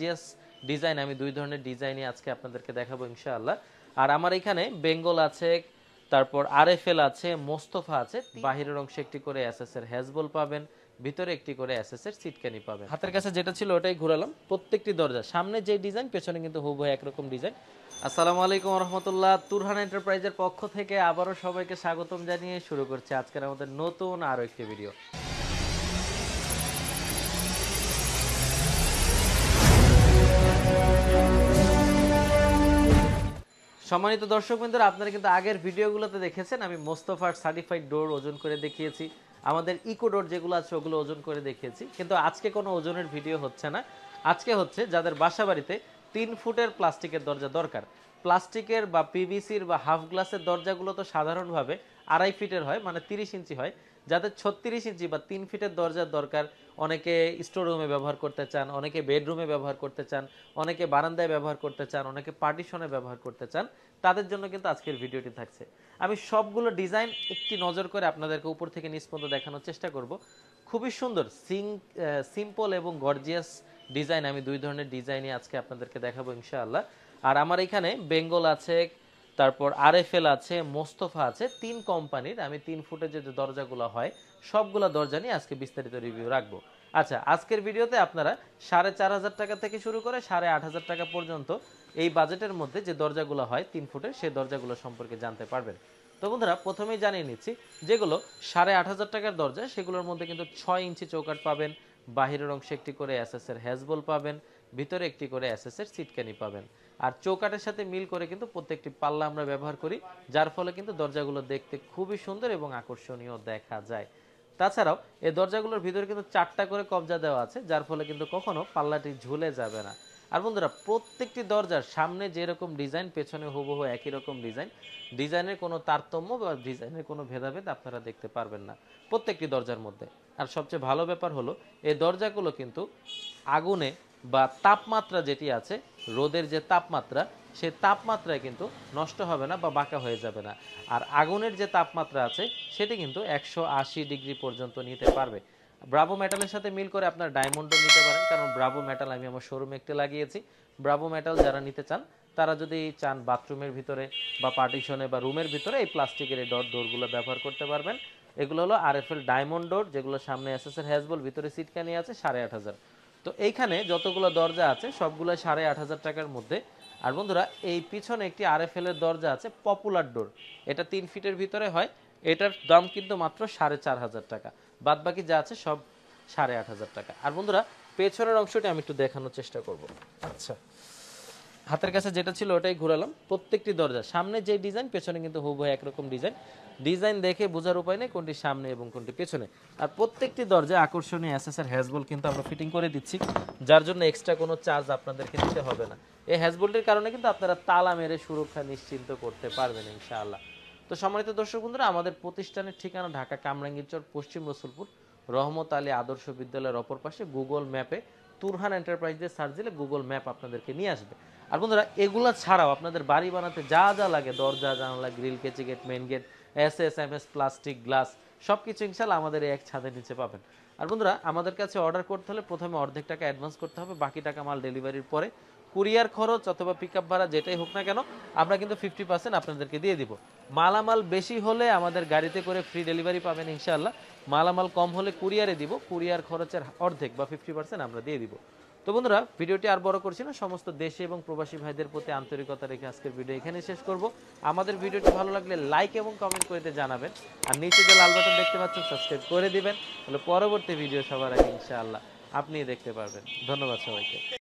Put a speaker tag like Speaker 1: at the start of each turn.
Speaker 1: GS design আমি দুই ধরনের ডিজাইনই আজকে আপনাদেরকে দেখাবো ইনশাআল্লাহ আর আমার এখানে বেঙ্গল আছে তারপর আরএফএল আছে মোস্তফা আছে বাহিরের অংশে একটি করে এসএস এর হ্যাজবল পাবেন ভিতরে একটি করে এসএস এর সিটকানি পাবেন হাতের কাছে যেটা ছিল ওটাই ঘুরালাম প্রত্যেকটি দরজা সামনে যে ডিজাইন পেছনে কিন্তু হুব হুবহু একরকম ডিজাইন আসসালামু আলাইকুম রহমতুল্লাহ তুরহান এন্টারপ্রাইজের পক্ষ থেকে আবারও সবাইকে স্বাগতম জানিয়ে শুরু করছে আজকের আমাদের নতুন আরও একটি ভিডিও সম্মানিত দর্শক বন্ধুরা আপনারা কিন্তু আগের ভিডিওগুলোতে দেখেছেন আমি মোস্তফার সার্টিফাইড ডোর ওজন করে দেখিয়েছি আমাদের ইকো ডোর যেগুলো আছে ওগুলো ওজন করে দেখিয়েছি কিন্তু আজকে কোনো ওজনের ভিডিও হচ্ছে না আজকে হচ্ছে যাদের বাসা বাড়িতে তিন ফুটের প্লাস্টিকের দরজা দরকার প্লাস্টিকের বা পিভিসির বা হাফ গ্লাসের দরজাগুলো তো সাধারণভাবে আড়াই ফিটের হয় মানে তিরিশ ইঞ্চি হয় যাদের ছত্রিশ ইঞ্চি বা তিন ফিটের দরজার দরকার অনেকে স্টোর রুমে ব্যবহার করতে চান অনেকে বেডরুমে ব্যবহার করতে চান অনেকে বারান্দায় ব্যবহার করতে চান অনেকে পার্টিশনে ব্যবহার করতে চান তাদের জন্য কিন্তু আজকের ভিডিওটি থাকছে আমি সবগুলো ডিজাইন একটি নজর করে আপনাদেরকে উপর থেকে নিষ্পন্দ দেখানোর চেষ্টা করব খুবই সুন্দর সিং সিম্পল এবং গর্জিয়াস ডিজাইন আমি দুই ধরনের ডিজাইনই আজকে আপনাদেরকে দেখাবো ইনশাআল্লাহ আর আমার এখানে বেঙ্গল আছে তারপর এল আছে মোস্তফা আছে তিন কোম্পানির আমি তিন ফুটে যে দরজাগুলো হয় সবগুলো দরজা নিয়ে আজকে বিস্তারিত রিভিউ রাখবো আচ্ছা আজকের ভিডিওতে আপনারা সাড়ে চার হাজার টাকা থেকে শুরু করে সাড়ে আট হাজার টাকা পর্যন্ত এই বাজেটের মধ্যে যে দরজাগুলো হয় তিন ফুটের সেই দরজাগুলো সম্পর্কে জানতে পারবেন তো বন্ধুরা প্রথমেই জানিয়ে নিচ্ছি যেগুলো সাড়ে আট হাজার টাকার দরজা সেগুলোর মধ্যে কিন্তু ছয় ইঞ্চি চৌকাট পাবেন বাহিরের অংশে একটি করে এর হ্যাজবল পাবেন ভিতরে একটি করে অ্যাসেসের সিটকানি পাবেন আর চৌকাটের সাথে মিল করে কিন্তু প্রত্যেকটি পাল্লা আমরা ব্যবহার করি যার ফলে কিন্তু দরজাগুলো দেখতে খুবই সুন্দর এবং আকর্ষণীয় দেখা যায় তাছাড়াও এই দরজাগুলোর ভিতরে কিন্তু চারটা করে কবজা দেওয়া আছে যার ফলে কিন্তু কখনো পাল্লাটি ঝুলে যাবে না আর বন্ধুরা প্রত্যেকটি দরজার সামনে যেরকম ডিজাইন পেছনে হুবহু একই রকম ডিজাইন ডিজাইনের কোনো তারতম্য বা ডিজাইনের কোনো ভেদাভেদ আপনারা দেখতে পারবেন না প্রত্যেকটি দরজার মধ্যে আর সবচেয়ে ভালো ব্যাপার হলো এই দরজাগুলো কিন্তু আগুনে বা তাপমাত্রা যেটি আছে রোদের যে তাপমাত্রা সে তাপমাত্রায় কিন্তু নষ্ট হবে না বা বাঁকা হয়ে যাবে না আর আগুনের যে তাপমাত্রা আছে সেটি কিন্তু একশো ডিগ্রি পর্যন্ত নিতে পারবে ব্রাভো মেটালের সাথে মিল করে আপনার ডায়মন্ডও নিতে পারেন কারণ ব্রাভো মেটাল আমি আমার শোরুমে একটি লাগিয়েছি ব্রাভো মেটাল যারা নিতে চান তারা যদি চান বাথরুমের ভিতরে বা পার্টিশনে বা রুমের ভিতরে এই প্লাস্টিকের এই ডট ডোরগুলো ব্যবহার করতে পারবেন এগুলো হলো আর এফ এল ডায়মন্ড ডোর যেগুলো সামনে এস এস এর হ্যাজবল ভিতরে সিটকানি আছে সাড়ে আট হাজার তো এইখানে যতগুলো দরজা আছে সবগুলো সাড়ে আট হাজার টাকার মধ্যে আর বন্ধুরা এই পিছনে একটি আর এফ এল এর দরজা আছে পপুলার ডোর এটা তিন ফিটের ভিতরে হয় এটার দাম কিন্তু মাত্র সাড়ে চার হাজার টাকা বাদ বাকি যা আছে সব সাড়ে আট হাজার টাকা আর বন্ধুরা পেছনের অংশটি আমি একটু দেখানোর চেষ্টা করব আচ্ছা হাতের কাছে যেটা ছিল ওটাই ঘুরালাম প্রত্যেকটি দরজা সামনে যে ডিজাইন পেছনে কিন্তু হুবহু একরকম ডিজাইন ডিজাইন দেখে বোঝার উপায় নেই কোনটি সামনে এবং কোনটি পেছনে আর প্রত্যেকটি দরজা আকর্ষণীয় আর হ্যাজবল কিন্তু আমরা ফিটিং করে দিচ্ছি যার জন্য এক্সট্রা কোনো চার্জ আপনাদেরকে দিতে হবে না এই হ্যাসবলটির কারণে কিন্তু আপনারা তালা মেরে সুরক্ষা নিশ্চিন্ত করতে পারবেন ইনশাআল্লাহ তো সম্মানিত দর্শক বন্ধুরা আমাদের প্রতিষ্ঠানের ঠিকানা ঢাকা কামরাঙ্গীরচর পশ্চিম রসুলপুর রহমত আলী আদর্শ বিদ্যালয়ের অপর পাশে গুগল ম্যাপে তুরহান এন্টারপ্রাইজ দিয়ে সার্চ দিলে গুগল ম্যাপ আপনাদেরকে নিয়ে আসবে আর বন্ধুরা এগুলা ছাড়াও আপনাদের বাড়ি বানাতে যা যা লাগে দরজা জানালা গ্রিল কেচি gate main gate S S M S plastic glass সব কিছু ইনশাল্লাহ আমাদের এক ছাদের নিচে পাবেন আর বন্ধুরা আমাদের কাছে অর্ডার করতে হলে প্রথমে অর্ধেক টাকা অ্যাডভান্স করতে হবে বাকি টাকা মাল ডেলিভারির পরে কুরিয়ার খরচ অথবা পিক আপ ভাড়া যেটাই হোক না কেন আমরা কিন্তু ফিফটি পার্সেন্ট আপনাদেরকে দিয়ে দিব মালামাল বেশি হলে আমাদের গাড়িতে করে ফ্রি ডেলিভারি পাবেন ইনশাল্লাহ মালামাল কম হলে কুরিয়ারে দিব কুরিয়ার খরচের অর্ধেক বা ফিফটি পার্সেন্ট আমরা দিয়ে দিব তো বন্ধুরা ভিডিওটি আর বড় করছি না সমস্ত দেশে এবং প্রবাসী ভাইদের প্রতি আন্তরিকতা রেখে আজকের ভিডিও এখানে শেষ করব আমাদের ভিডিওটি ভালো লাগলে লাইক এবং কমেন্ট করতে জানাবেন আর নিচে যে লাল বাটন দেখতে পাচ্ছেন সাবস্ক্রাইব করে দিবেন তাহলে পরবর্তী ভিডিও সবার আগে ইনশাআল্লাহ আপনি দেখতে পারবেন ধন্যবাদ সবাইকে